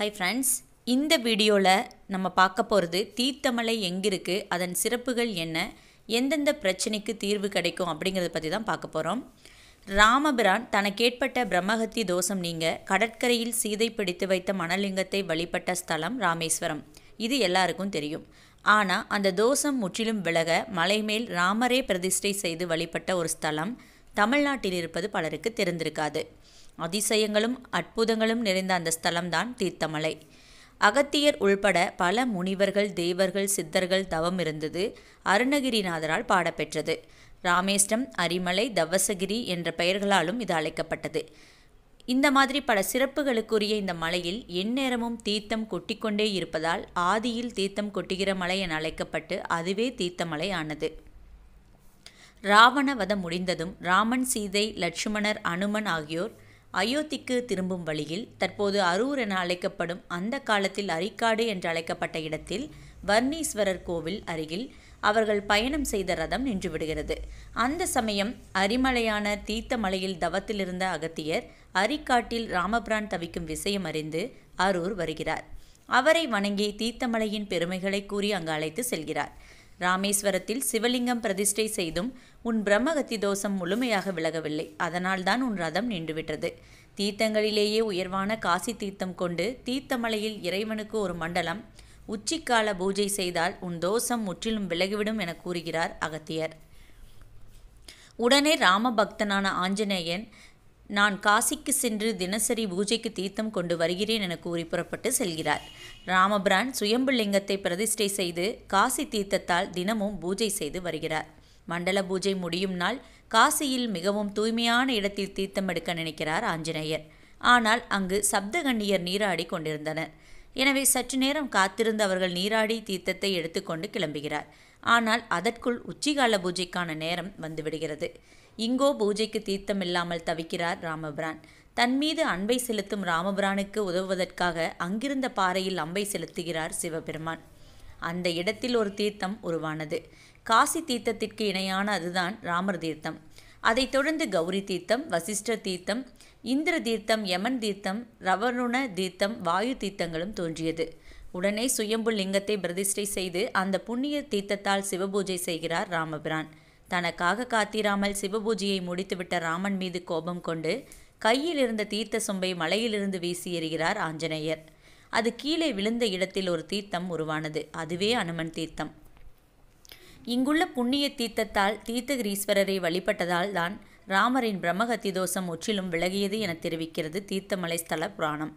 hi friends இந்த வீடியோவில் நம்ம பார்க்க போகிறது தீர்த்தமலை எங்கிருக்கு அதன் சிறப்புகள் என்ன எந்தெந்த பிரச்சனைக்கு தீர்வு கிடைக்கும் அப்படிங்கிறத பற்றி தான் பார்க்க போகிறோம் ராமபிரான் தனக்கு ஏற்பட்ட பிரம்மஹத்தி தோஷம் நீங்க கடற்கரையில் சீதை பிடித்து வைத்த மணலிங்கத்தை வழிபட்ட ஸ்தலம் ராமேஸ்வரம் இது எல்லாருக்கும் தெரியும் ஆனால் அந்த தோஷம் முற்றிலும் விலக மலைமேல் ராமரே பிரதிஷ்டை செய்து வழிபட்ட ஒரு ஸ்தலம் தமிழ்நாட்டில் இருப்பது பலருக்கு தெரிந்திருக்காது அதிசயங்களும் அற்புதங்களும் நிறைந்த அந்த ஸ்தலம்தான் தீர்த்தமலை அகத்தியர் உள்பட பல முனிவர்கள் தேவர்கள் சித்தர்கள் தவம் இருந்தது அருணகிரிநாதரால் பாடப்பெற்றது ராமேஷ்டம் அரிமலை தவசகிரி என்ற பெயர்களாலும் இது அழைக்கப்பட்டது இந்த மாதிரி பல சிறப்புகளுக்குரிய இந்த மலையில் எந்நேரமும் தீர்த்தம் கொட்டிக்கொண்டே இருப்பதால் ஆதியில் தீர்த்தம் கொட்டுகிற மலை என அழைக்கப்பட்டு அதுவே தீர்த்தமலை ஆனது ராவண வதம் முடிந்ததும் ராமன் சீதை லட்சுமணர் அனுமன் ஆகியோர் அயோத்திக்கு திரும்பும் வழியில் தற்போது அரூர் என அழைக்கப்படும் அந்த காலத்தில் அரிக்காடு என்று அழைக்கப்பட்ட இடத்தில் வர்ணீஸ்வரர் கோவில் அருகில் அவர்கள் பயணம் செய்த ரதம் நின்றுவிடுகிறது அந்த சமயம் அரிமலையான தீர்த்த மலையில் தவத்திலிருந்த அகத்தியர் அரிக்காட்டில் ராமபிரான் தவிக்கும் விஷயம் அறிந்து அரூர் வருகிறார் அவரை வணங்கி தீர்த்தமலையின் பெருமைகளை கூறி அங்கு அழைத்து செல்கிறார் ராமேஸ்வரத்தில் சிவலிங்கம் பிரதிஷ்டை செய்தும் உன் பிரம்மகத்தி தோஷம் முழுமையாக விலகவில்லை அதனால்தான் உன் ரதம் நின்றுவிட்டது தீர்த்தங்களிலேயே உயர்வான காசி தீர்த்தம் கொண்டு தீர்த்தமலையில் இறைவனுக்கு ஒரு மண்டலம் உச்சிக்கால பூஜை செய்தால் உன் தோஷம் முற்றிலும் விலகிவிடும் என கூறுகிறார் அகத்தியர் உடனே ராமபக்தனான ஆஞ்சநேயன் நான் காசிக்கு சென்று தினசரி பூஜைக்கு தீர்த்தம் கொண்டு வருகிறேன் என கூறி புறப்பட்டு செல்கிறார் ராமபிரான் சுயம்புலிங்கத்தை பிரதிஷ்டை செய்து காசி தீர்த்தத்தால் தினமும் பூஜை செய்து வருகிறார் மண்டல பூஜை முடியும் நாள் காசியில் மிகவும் தூய்மையான இடத்தில் தீர்த்தம் எடுக்க நினைக்கிறார் ஆஞ்சநேயர் ஆனால் அங்கு சப்தகண்ணியர் நீராடி கொண்டிருந்தனர் எனவே சற்று நேரம் காத்திருந்து அவர்கள் நீராடி தீர்த்தத்தை எடுத்துக்கொண்டு கிளம்புகிறார் ஆனால் அதற்குள் உச்சிகால பூஜைக்கான நேரம் வந்துவிடுகிறது இங்கோ பூஜைக்கு தீர்த்தமில்லாமல் தவிக்கிறார் ராமபிரான் தன் மீது அன்பை செலுத்தும் ராமபிரானுக்கு உதவுவதற்காக அங்கிருந்த பாறையில் அம்பை செலுத்துகிறார் சிவபெருமான் அந்த இடத்தில் ஒரு தீர்த்தம் உருவானது காசி தீர்த்தத்திற்கு இணையான அதுதான் ராமர் தீர்த்தம் அதைத் தொடர்ந்து கௌரி தீர்த்தம் வசிஷ்ட தீர்த்தம் இந்திர தீர்த்தம் யமன் தீர்த்தம் ரவருண தீர்த்தம் வாயு தீர்த்தங்களும் தோன்றியது உடனே சுயம்புல் லிங்கத்தை பிரதிஷ்டை செய்து அந்த புண்ணிய தீர்த்தத்தால் சிவபூஜை செய்கிறார் ராமபிரான் தனக்காக காத்திராமல் சிவபூஜையை முடித்துவிட்ட ராமன் மீது கோபம் கொண்டு கையில் இருந்த தீர்த்த சொம்பை மலையிலிருந்து வீசி எறிகிறார் ஆஞ்சநேயர் அது கீழே விழுந்த இடத்தில் ஒரு தீர்த்தம் உருவானது அதுவே அனுமன் தீர்த்தம் இங்குள்ள புண்ணிய தீர்த்தத்தால் தீர்த்தகிரீஸ்வரரை வழிபட்டதால் தான் ராமரின் பிரம்மகத்தி தோஷம் முற்றிலும் விலகியது என தெரிவிக்கிறது தீர்த்தமலை ஸ்தல புராணம்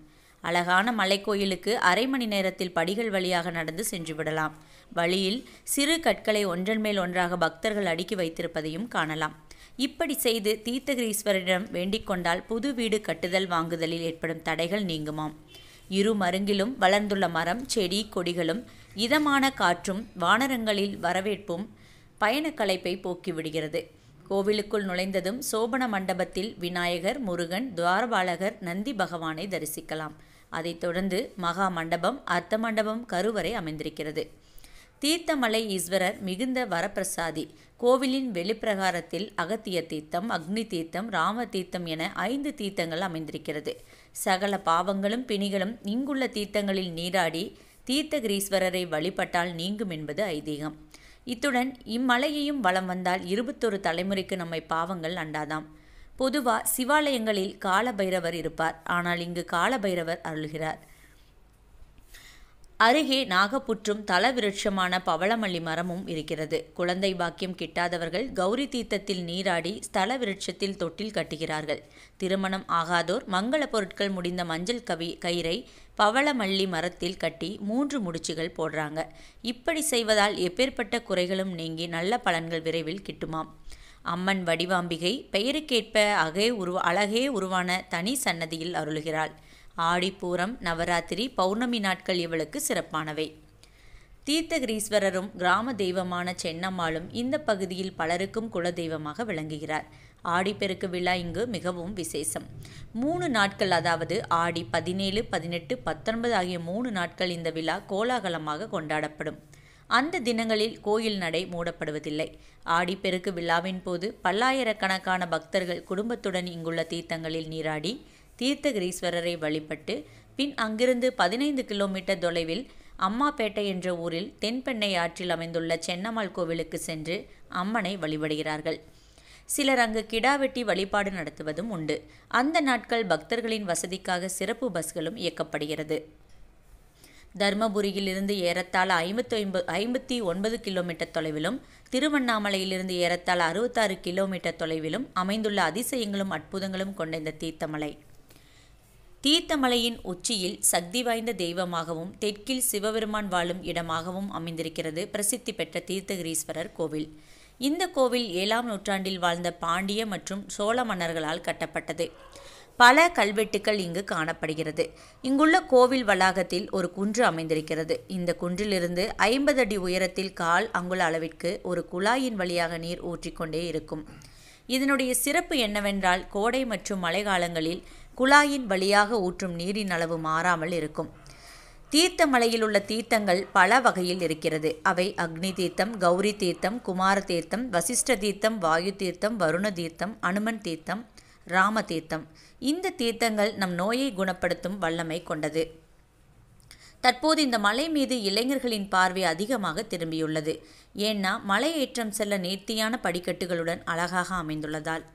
அழகான மலைக்கோயிலுக்கு அரை மணி நேரத்தில் படிகள் வழியாக நடந்து சென்று விடலாம் வழியில் சிறு கற்களை ஒன்றன் மேல் ஒன்றாக பக்தர்கள் அடுக்கி வைத்திருப்பதையும் காணலாம் இப்படி செய்து தீர்த்தகிரீஸ்வரிடம் வேண்டிக் கொண்டால் புது வீடு கட்டுதல் வாங்குதலில் ஏற்படும் தடைகள் நீங்குமாம் இரு மருங்கிலும் வளர்ந்துள்ள மரம் செடி கொடிகளும் இதமான காற்றும் வானரங்களில் வரவேற்பும் பயணக்கலைப்பை போக்கிவிடுகிறது கோவிலுக்குள் நுழைந்ததும் சோபன மண்டபத்தில் விநாயகர் முருகன் துவாரபாலகர் நந்தி பகவானை தரிசிக்கலாம் அதைத் தொடர்ந்து மகா மண்டபம் அர்த்த மண்டபம் கருவறை அமைந்திருக்கிறது தீர்த்தமலை ஈஸ்வரர் மிகுந்த வரப்பிரசாதி கோவிலின் வெளிப்பிரகாரத்தில் அகத்திய தீர்த்தம் அக்னி தீர்த்தம் ராம தீர்த்தம் என ஐந்து தீர்த்தங்கள் அமைந்திருக்கிறது சகல பாவங்களும் பிணிகளும் இங்குள்ள தீர்த்தங்களில் நீராடி தீர்த்தகிரீஸ்வரரை வழிபட்டால் நீங்கும் என்பது ஐதீகம் இத்துடன் இம்மலையையும் வலம் வந்தால் இருபத்தொரு தலைமுறைக்கு நம்மை பாவங்கள் அண்டாதாம் பொதுவாக சிவாலயங்களில் காலபைரவர் இருப்பார் ஆனால் இங்கு காலபைரவர் அருள்கிறார் அருகே நாகப்புற்றும் தலவிருட்சமான பவளமல்லி மரமும் இருக்கிறது குழந்தை பாக்கியம் கிட்டாதவர்கள் கௌரி தீர்த்தத்தில் நீராடி ஸ்தல விருட்சத்தில் தொட்டில் கட்டுகிறார்கள் திருமணம் ஆகாதோர் மங்கள பொருட்கள் முடிந்த மஞ்சள் கவி கயிறை பவளமல்லி மரத்தில் கட்டி மூன்று முடிச்சுகள் போடுறாங்க இப்படி செய்வதால் எப்பேற்பட்ட குறைகளும் நீங்கி நல்ல பலன்கள் விரைவில் கிட்டுமாம் அம்மன் வடிவாம்பிகை பெயருக்கேற்ப அகே உருவ அழகே உருவான தனி சன்னதியில் அருள்கிறாள் ஆடிப்பூரம் நவராத்திரி பௌர்ணமி நாட்கள் இவளுக்கு சிறப்பானவை தீர்த்தகிரீஸ்வரரும் கிராம தெய்வமான சென்னம்மாளும் இந்த பகுதியில் பலருக்கும் குல தெய்வமாக விளங்குகிறார் ஆடிப்பெருக்கு விழா இங்கு மிகவும் விசேஷம் மூணு நாட்கள் அதாவது ஆடி பதினேழு பதினெட்டு பத்தொன்பது ஆகிய மூணு நாட்கள் இந்த விழா கோலாகலமாக கொண்டாடப்படும் அந்த தினங்களில் கோயில் நடை மூடப்படுவதில்லை ஆடிப்பெருக்கு விழாவின் போது பல்லாயிரக்கணக்கான பக்தர்கள் குடும்பத்துடன் இங்குள்ள தீர்த்தங்களில் நீராடி தீர்த்தகிரீஸ்வரரை வழிபட்டு பின் அங்கிருந்து பதினைந்து கிலோமீட்டர் தொலைவில் அம்மாப்பேட்டை என்ற ஊரில் தென்பெண்ணை ஆற்றில் அமைந்துள்ள சென்னம்மாள் கோவிலுக்கு சென்று அம்மனை வழிபடுகிறார்கள் சிலர் அங்கு கிடா வெட்டி வழிபாடு நடத்துவதும் உண்டு அந்த நாட்கள் பக்தர்களின் வசதிக்காக சிறப்பு பஸ்களும் இயக்கப்படுகிறது தர்மபுரியிலிருந்து ஏறத்தாழ ஐம்பத்தி ஒன்பது ஐம்பத்தி ஒன்பது கிலோமீட்டர் தொலைவிலும் திருவண்ணாமலையிலிருந்து ஏறத்தாழ அறுபத்தாறு கிலோமீட்டர் தொலைவிலும் அமைந்துள்ள அதிசயங்களும் அற்புதங்களும் கொண்ட இந்த தீர்த்தமலை தீர்த்தமலையின் உச்சியில் சக்தி வாய்ந்த தெய்வமாகவும் தெற்கில் சிவபெருமான் வாழும் இடமாகவும் அமைந்திருக்கிறது பிரசித்தி பெற்ற தீர்த்தகிரீஸ்வரர் கோவில் இந்த கோவில் ஏழாம் நூற்றாண்டில் வாழ்ந்த பாண்டிய மற்றும் சோழ மன்னர்களால் கட்டப்பட்டது பல கல்வெட்டுக்கள் இங்கு காணப்படுகிறது இங்குள்ள கோவில் வளாகத்தில் ஒரு குன்று அமைந்திருக்கிறது இந்த குன்றிலிருந்து ஐம்பது அடி உயரத்தில் கால் அங்குல அளவிற்கு ஒரு குழாயின் வழியாக நீர் ஊற்றிக்கொண்டே இருக்கும் இதனுடைய சிறப்பு என்னவென்றால் கோடை மற்றும் மழை காலங்களில் குழாயின் வழியாக ஊற்றும் நீரின் அளவு மாறாமல் இருக்கும் தீர்த்த மலையில் உள்ள தீர்த்தங்கள் பல வகையில் இருக்கிறது அவை அக்னி தீர்த்தம் கௌரி தீர்த்தம் குமார தீர்த்தம் வசிஷ்ட தீர்த்தம் வாயு தீர்த்தம் வருண தீர்த்தம் அனுமன் தீர்த்தம் ராம தீர்த்தம் இந்த தீர்த்தங்கள் நம் நோயை குணப்படுத்தும் வல்லமை கொண்டது தற்போது இந்த மலை மீது இளைஞர்களின் பார்வை அதிகமாக திரும்பியுள்ளது ஏன்னா மலை ஏற்றம் செல்ல நேர்த்தியான படிக்கட்டுகளுடன் அழகாக அமைந்துள்ளதால்